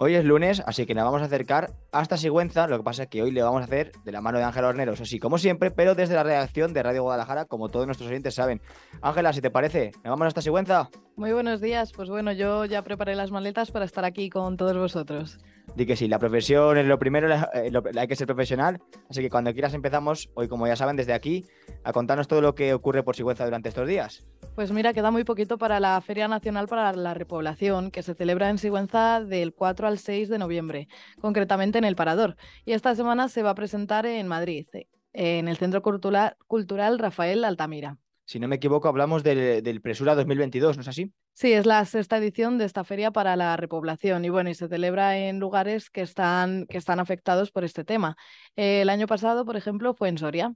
Hoy es lunes, así que nos vamos a acercar hasta Sigüenza. Lo que pasa es que hoy le vamos a hacer de la mano de Ángela Horneros, así como siempre, pero desde la redacción de Radio Guadalajara, como todos nuestros oyentes saben. Ángela, si te parece, ¿nos vamos hasta Sigüenza? Muy buenos días. Pues bueno, yo ya preparé las maletas para estar aquí con todos vosotros. Así que sí, la profesión es lo primero, eh, hay que ser profesional. Así que cuando quieras empezamos, hoy como ya saben, desde aquí, a contarnos todo lo que ocurre por Sigüenza durante estos días. Pues mira, queda muy poquito para la Feria Nacional para la Repoblación, que se celebra en Sigüenza del 4 al 6 de noviembre, concretamente en El Parador. Y esta semana se va a presentar en Madrid, en el Centro Cultural Rafael Altamira. Si no me equivoco, hablamos del, del Presura 2022, ¿no es así? Sí, es la sexta edición de esta feria para la repoblación y bueno, y se celebra en lugares que están, que están afectados por este tema. el año pasado, por ejemplo, fue en Soria.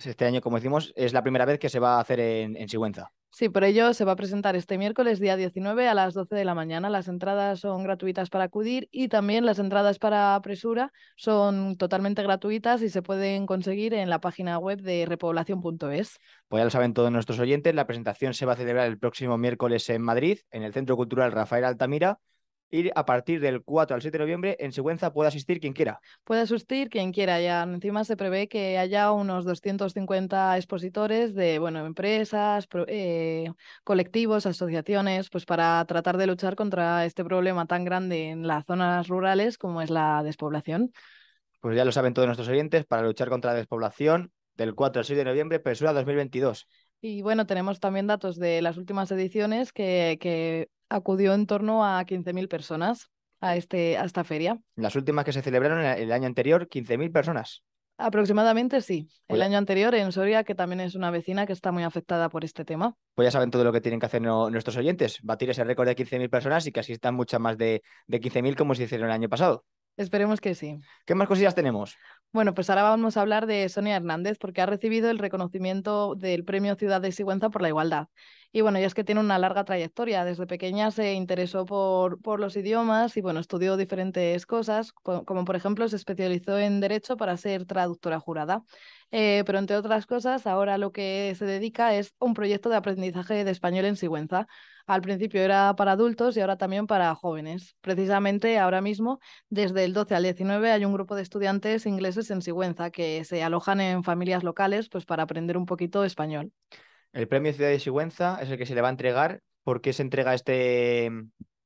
Pues este año, como decimos, es la primera vez que se va a hacer en, Sigüenza. Sí, por ello se va a presentar este miércoles día 19 a las 12 de la mañana. Las entradas son gratuitas para acudir y también las entradas para apresura son totalmente gratuitas y se pueden conseguir en la página web de repoblación.es. Pues ya lo saben todos nuestros oyentes, la presentación se va a celebrar el próximo miércoles en Madrid, en el Centro Cultural Rafael Altamira, ir a partir del 4 al 7 de noviembre. En Següenza, puede asistir quien quiera. Puede asistir quien quiera. Ya encima se prevé que haya unos 250 expositores de bueno, empresas, eh, colectivos, asociaciones, pues para tratar de luchar contra este problema tan grande en las zonas rurales como es la despoblación. Pues ya lo saben todos nuestros oyentes, para luchar contra la despoblación del 4 al 6 de noviembre, Presura 2022. Y bueno, tenemos también datos de las últimas ediciones que, que acudió en torno a 15.000 personas a, este, a esta feria. Las últimas que se celebraron el año anterior, 15.000 personas. Aproximadamente sí. Pues el año anterior en Soria, que también es una vecina que está muy afectada por este tema. Pues ya saben todo lo que tienen que hacer nuestros oyentes, batir ese récord de 15.000 personas y que asistan muchas más de, de 15.000 como se hicieron el año pasado. Esperemos que sí. ¿Qué más cosillas tenemos? Bueno, pues ahora vamos a hablar de Sonia Hernández, porque ha recibido el reconocimiento del Premio Ciudad de Sigüenza por la Igualdad. Y bueno, ya es que tiene una larga trayectoria. Desde pequeña se interesó por, por los idiomas y bueno, estudió diferentes cosas, como por ejemplo se especializó en Derecho para ser traductora jurada. Eh, pero entre otras cosas, ahora lo que se dedica es un proyecto de aprendizaje de español en Sigüenza. Al principio era para adultos y ahora también para jóvenes. Precisamente ahora mismo, desde el 12 al 19, hay un grupo de estudiantes ingleses en Sigüenza que se alojan en familias locales pues, para aprender un poquito español. El premio Ciudad de Sigüenza es el que se le va a entregar. ¿Por qué se entrega este,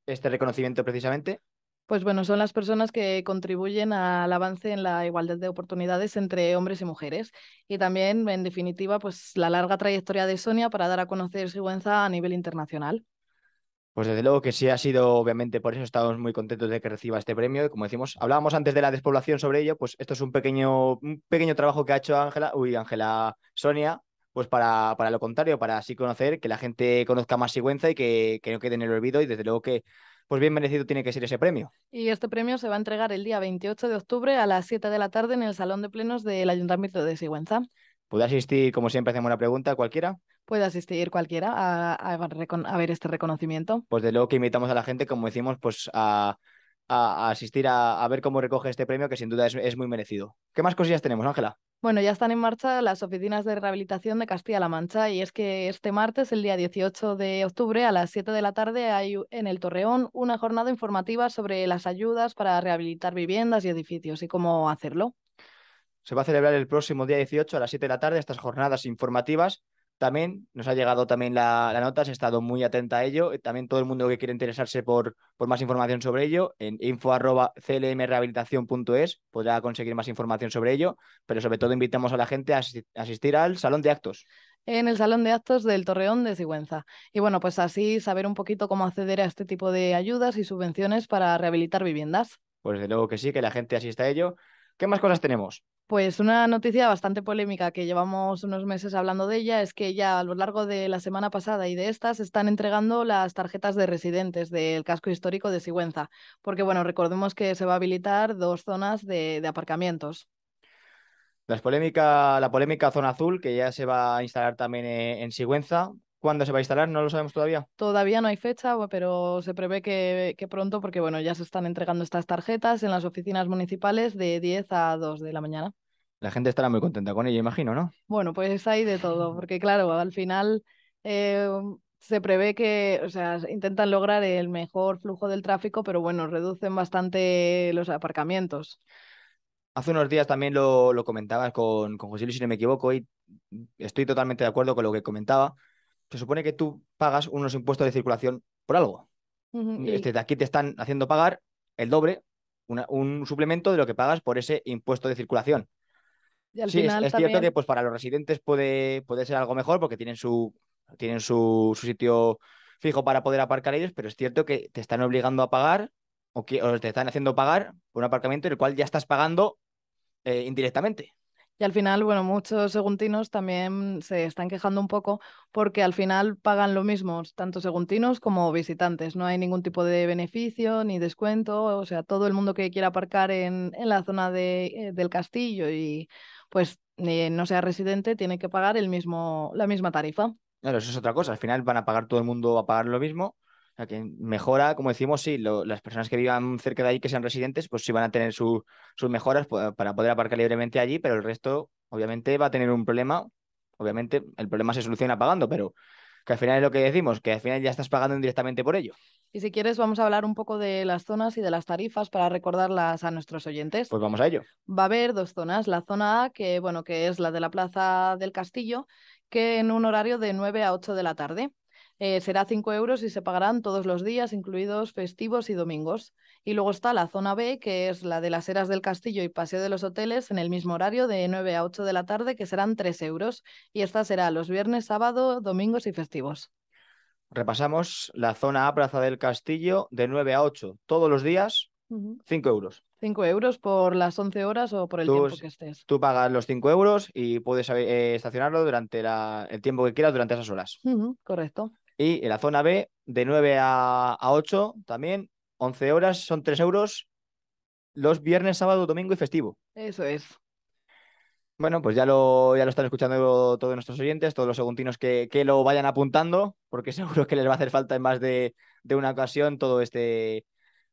este reconocimiento precisamente? Pues bueno, son las personas que contribuyen al avance en la igualdad de oportunidades entre hombres y mujeres. Y también, en definitiva, pues la larga trayectoria de Sonia para dar a conocer Sigüenza a nivel internacional. Pues desde luego que sí ha sido, obviamente, por eso estamos muy contentos de que reciba este premio. Como decimos, hablábamos antes de la despoblación sobre ello, pues esto es un pequeño, un pequeño trabajo que ha hecho Ángela, uy, Ángela Sonia, pues para, para, lo contrario, para así conocer, que la gente conozca más Sigüenza y que, que no quede en el olvido y desde luego que pues bien merecido tiene que ser ese premio. Y este premio se va a entregar el día 28 de octubre a las 7 de la tarde en el Salón de Plenos del Ayuntamiento de Sigüenza. ¿Puede asistir, como siempre hacemos una pregunta, cualquiera? Puede asistir cualquiera a, a, a ver este reconocimiento. Pues de luego que invitamos a la gente, como decimos, pues a a, asistir a, ver cómo recoge este premio, que sin duda es, es muy merecido. ¿Qué más cosillas tenemos, Ángela? Bueno, ya están en marcha las oficinas de rehabilitación de Castilla-La Mancha y es que este martes, el día 18 de octubre, a las 7 de la tarde, hay en el Torreón una jornada informativa sobre las ayudas para rehabilitar viviendas y edificios y cómo hacerlo. Se va a celebrar el próximo día 18 a las 7 de la tarde estas jornadas informativas también nos ha llegado también la, nota, se ha estado muy atenta a ello. Eh, también todo el mundo que quiere interesarse por, por más información sobre ello, en info.clmrehabilitación.es podrá conseguir más información sobre ello, pero sobre todo invitamos a la gente a asistir al Salón de Actos en el Salón de Actos del Torreón de Sigüenza. Y bueno, pues así saber un poquito cómo acceder a este tipo de ayudas y subvenciones para rehabilitar viviendas. Pues de luego que sí, que la gente asista a ello. ¿Qué más cosas tenemos? Pues una noticia bastante polémica que llevamos unos meses hablando de ella es que ya a lo largo de la semana pasada y de estas están entregando las tarjetas de residentes del casco histórico de Sigüenza, porque bueno, recordemos que se va a habilitar dos zonas de, aparcamientos. La polémica, la polémica zona azul que ya se va a instalar también eh, en Sigüenza, ¿Cuándo se va a instalar? No lo sabemos todavía. Todavía no hay fecha, pero se prevé que, pronto, porque bueno, ya se están entregando estas tarjetas en las oficinas municipales de 10 a 2 de la mañana. La gente estará muy contenta con ello, imagino, ¿no? Bueno, pues hay de todo, porque claro, al final eh, se prevé que, o sea, intentan lograr el mejor flujo del tráfico, pero bueno, reducen bastante los aparcamientos. Hace unos días también lo, comentabas con, con José Luis, si no me equivoco, y estoy totalmente de acuerdo con lo que comentaba se supone que tú pagas unos impuestos de circulación por algo. aquí te están haciendo pagar el doble, un suplemento de lo que pagas por ese impuesto de circulación. sí, es, cierto que pues, para los residentes puede, puede ser algo mejor porque tienen su, tienen su, sitio fijo para poder aparcar ellos, pero es cierto que te están obligando a pagar o, que, te están haciendo pagar por un aparcamiento el cual ya estás pagando eh, indirectamente. Y al final, bueno, muchos seguntinos también se están quejando un poco porque al final pagan lo mismo, tanto seguntinos como visitantes. No hay ningún tipo de beneficio ni descuento. O sea, todo el mundo que quiera aparcar en, la zona eh, del castillo y pues eh, no sea residente tiene que pagar el mismo, la misma tarifa. Claro, eso es otra cosa. Al final van a pagar todo el mundo a pagar lo mismo que mejora, como decimos, sí, las personas que vivan cerca de ahí, que sean residentes, pues sí van a tener sus mejoras para poder aparcar libremente allí, pero el resto, obviamente, va a tener un problema. Obviamente, el problema se soluciona pagando, pero que al final es lo que decimos, que al final ya estás pagando indirectamente por ello. Y si quieres, vamos a hablar un poco de las zonas y de las tarifas para recordarlas a nuestros oyentes. Pues vamos a ello. Va a haber dos zonas. La zona A, que, bueno, que es la de la Plaza del Castillo, que en un horario de 9 a 8 de la tarde. Eh, será 5 euros y se pagarán todos los días, incluidos festivos y domingos. Y luego está la zona B, que es la de las eras del Castillo y Paseo de los Hoteles, en el mismo horario de 9 a 8 de la tarde, que serán 3 euros. Y esta será los viernes, sábado, domingos y festivos. Repasamos la zona A, Plaza del Castillo, de 9 a 8, todos los días, 5 euros. 5 euros por las 11 horas o por el tiempo que estés. Tú pagas los 5 euros y puedes eh, estacionarlo durante el tiempo que quieras durante esas horas. correcto. Y en la zona B, de 9 a, a 8 también, 11 horas, son 3 euros los viernes, sábado, domingo y festivo. Eso es. Bueno, pues ya lo, ya lo están escuchando todos nuestros oyentes, todos los seguntinos que, lo vayan apuntando, porque seguro que les va a hacer falta en más de, una ocasión todo este,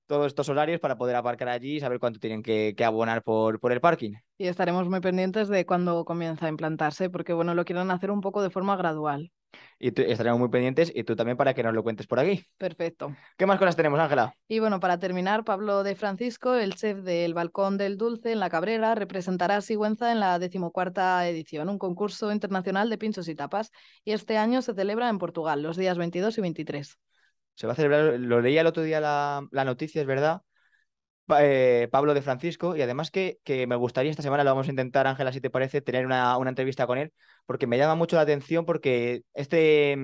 todos estos horarios para poder aparcar allí y saber cuánto tienen que, abonar por, por, el parking. Y estaremos muy pendientes de cuándo comienza a implantarse, porque bueno, lo quieren hacer un poco de forma gradual. Y estaremos muy pendientes y tú también para que nos lo cuentes por aquí. Perfecto. ¿Qué más cosas tenemos, Ángela? Y bueno, para terminar, Pablo de Francisco, el chef del Balcón del Dulce en La Cabrera, representará a Sigüenza en la decimocuarta edición, un concurso internacional de pinchos y tapas. Y este año se celebra en Portugal, los días 22 y 23. Se va a celebrar, lo leía el otro día la noticia, es verdad, eh, Pablo de Francisco y además que, me gustaría, esta semana lo vamos a intentar, Ángela, si te parece, tener una, entrevista con él, porque me llama mucho la atención porque este,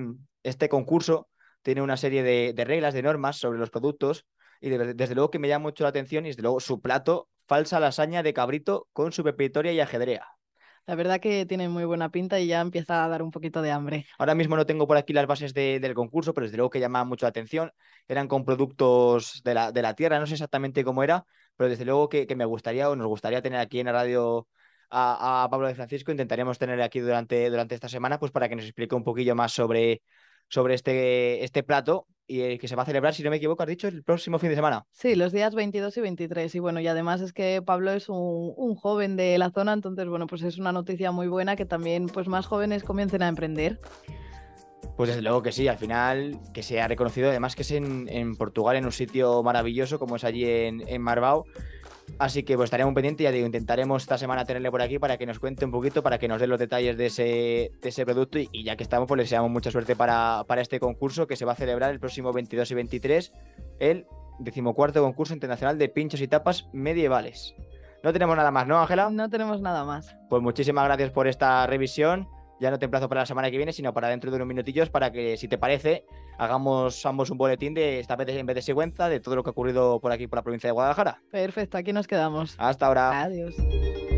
este concurso tiene una serie de, de, reglas, de normas sobre los productos y desde luego que me llama mucho la atención y desde luego su plato, falsa lasaña de cabrito con su pepitoria y ajedrea. La verdad que tiene muy buena pinta y ya empieza a dar un poquito de hambre. Ahora mismo no tengo por aquí las bases del concurso, pero desde luego que llama mucho la atención. Eran con productos de la, tierra, no sé exactamente cómo era, pero desde luego que, me gustaría o nos gustaría tener aquí en la radio a, Pablo de Francisco. Intentaríamos tener aquí durante, durante esta semana pues para que nos explique un poquillo más sobre, sobre este, este plato y el eh, que se va a celebrar, si no me equivoco, has dicho, el próximo fin de semana. Sí, los días 22 y 23. Y bueno, y además es que Pablo es un, joven de la zona, entonces bueno, pues es una noticia muy buena que también pues más jóvenes comiencen a emprender. Pues desde luego que sí, al final que se ha reconocido, además que es en, Portugal, en un sitio maravilloso como es allí en, en Marbao. Así que pues estaremos pendientes, ya digo, intentaremos esta semana tenerle por aquí para que nos cuente un poquito, para que nos dé los detalles de ese, de ese producto y, ya que estamos, pues le deseamos mucha suerte para, para este concurso que se va a celebrar el próximo 22 y 23, el decimocuarto concurso internacional de pinchos y tapas medievales. No tenemos nada más, ¿no, Ángela? No tenemos nada más. Pues muchísimas gracias por esta revisión ya no te emplazo para la semana que viene, sino para dentro de unos minutillos para que, si te parece, hagamos ambos un boletín de esta vez en vez de secuencia de todo lo que ha ocurrido por aquí, por la provincia de Guadalajara. Perfecto, aquí nos quedamos. Hasta ahora. Adiós.